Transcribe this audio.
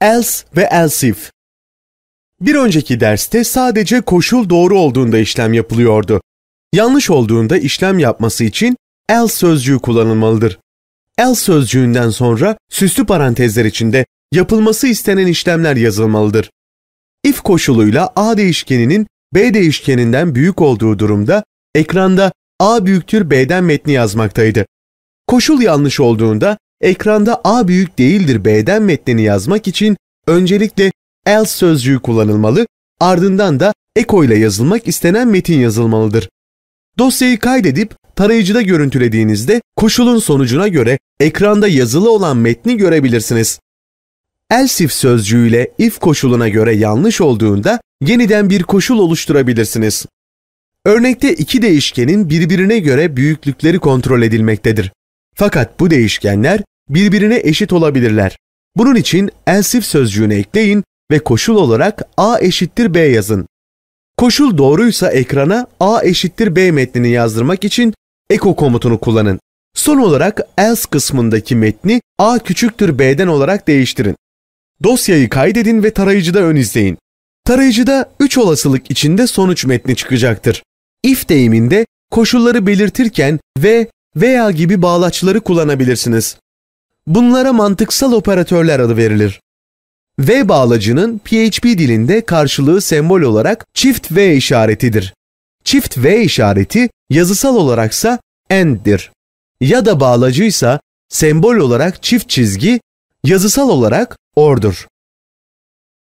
else ve else if. Bir önceki derste sadece koşul doğru olduğunda işlem yapılıyordu. Yanlış olduğunda işlem yapması için else sözcüğü kullanılmalıdır. Else sözcüğünden sonra süslü parantezler içinde yapılması istenen işlemler yazılmalıdır. If koşuluyla A değişkeninin B değişkeninden büyük olduğu durumda ekranda A büyüktür B'den metni yazmaktaydı. Koşul yanlış olduğunda ekranda A büyük değildir B'den metnini yazmak için öncelikle else sözcüğü kullanılmalı, ardından da eko ile yazılmak istenen metin yazılmalıdır. Dosyayı kaydedip tarayıcıda görüntülediğinizde koşulun sonucuna göre ekranda yazılı olan metni görebilirsiniz. Else if sözcüğüyle if koşuluna göre yanlış olduğunda yeniden bir koşul oluşturabilirsiniz. Örnekte iki değişkenin birbirine göre büyüklükleri kontrol edilmektedir. Fakat bu değişkenler birbirine eşit olabilirler. Bunun için ensif sözcüğünü ekleyin ve koşul olarak A eşittir B yazın. Koşul doğruysa ekrana A eşittir B metnini yazdırmak için echo komutunu kullanın. Son olarak else kısmındaki metni A küçüktür B'den olarak değiştirin. Dosyayı kaydedin ve tarayıcıda ön izleyin. Tarayıcıda 3 olasılık içinde sonuç metni çıkacaktır. If deyiminde koşulları belirtirken ve veya gibi bağlaçları kullanabilirsiniz. Bunlara mantıksal operatörler adı verilir. V bağlacının PHP dilinde karşılığı sembol olarak çift V işaretidir. Çift V işareti yazısal olaraksa AND'dir. Ya da bağlacıysa sembol olarak çift çizgi, yazısal olarak OR'dur.